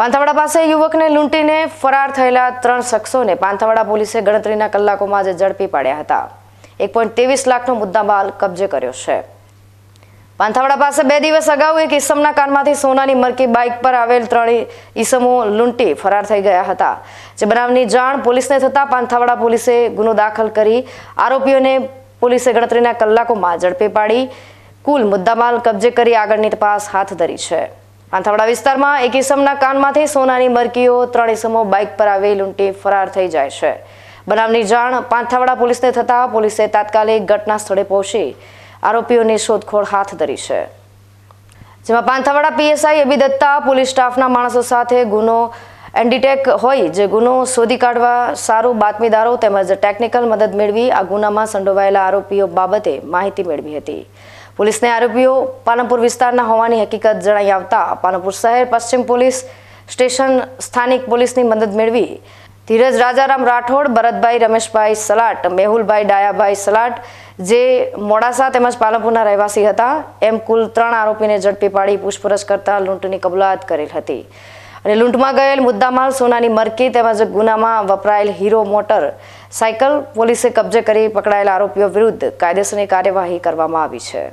પાંથાવાડા પાસે યુવકને લૂંટીને ફરાર થયેલા ત્રણ શખ્સોને પાંથાવાડા પોલીસે ગણતરીના કલાકોમાં જ ઝડપી પાડ્યા હતા એક પોઈન્ટ ત્રેવીસ લાખનો મુદ્દામાલ કબજે કર્યો છે પાંથાવાડા પાસે બે દિવસ અગાઉ એક ઈસમના કારમાંથી સોનાની મરકી બાઇક પર આવેલ ત્રણ ઈસમો લૂંટી ફરાર થઈ ગયા હતા જે બનાવની જાણ પોલીસને થતાં પાંથાવાડા પોલીસે ગુનો દાખલ કરી આરોપીઓને પોલીસે ગણતરીના કલાકોમાં ઝડપી પાડી કુલ મુદ્દામાલ કબજે કરી આગળની તપાસ હાથ ધરી છે પાંથાવડા વિસ્તારમાં એક ઇસમના કાનમાંથી સોનાની મરકીઓ ત્રણ ઇસમો બાઇક પર આવી લૂંટી ફરાર થઈ જાય છે બનાવની જાણ પાંથાવડા પોલીસને થતાં પોલીસે તાત્કાલિક ઘટના સ્થળે પહોંચી આરોપીઓની શોધખોળ હાથ ધરી છે જેમાં પાંથાવાડા પીએસઆઈ અબી દત્તા પોલીસ સ્ટાફના માણસો સાથે ગુનો એન્ડીટેક હોય જે ગુનો શોધી કાઢવા સારું બાતમીદારો તેમજ ટેકનિકલ મદદ મેળવી આ ગુનામાં સંડોવાયેલા આરોપીઓ બાબતે માહિતી મેળવી હતી પોલીસને આરોપીઓ પાલનપુર વિસ્તારના હોવાની હકીકત જણાઈ આવતા પાલનપુર શહેર પશ્ચિમ પોલીસ સ્ટેશન સ્થાનિક પોલીસની મદદ મેળવી ધીરજ રાજારામ રાઠોડ ભરતભાઈ રમેશભાઈ સલાટ મેહુલભાઈ ડાયાભાઈ સલાટ જે મોડાસા તેમજ પાલનપુરના રહેવાસી હતા એમ કુલ ત્રણ આરોપીને ઝડપી પાડી પૂછપરછ કરતા લૂંટની કબૂલાત કરેલ હતી અને લૂંટમાં ગયેલ મુદ્દામાલ સોનાની મરકી તેમજ ગુનામાં વપરાયેલ હીરો મોટર સાયકલ પોલીસે કબજે કરી પકડાયેલા આરોપીઓ વિરુદ્ધ કાયદેસરની કાર્યવાહી કરવામાં આવી છે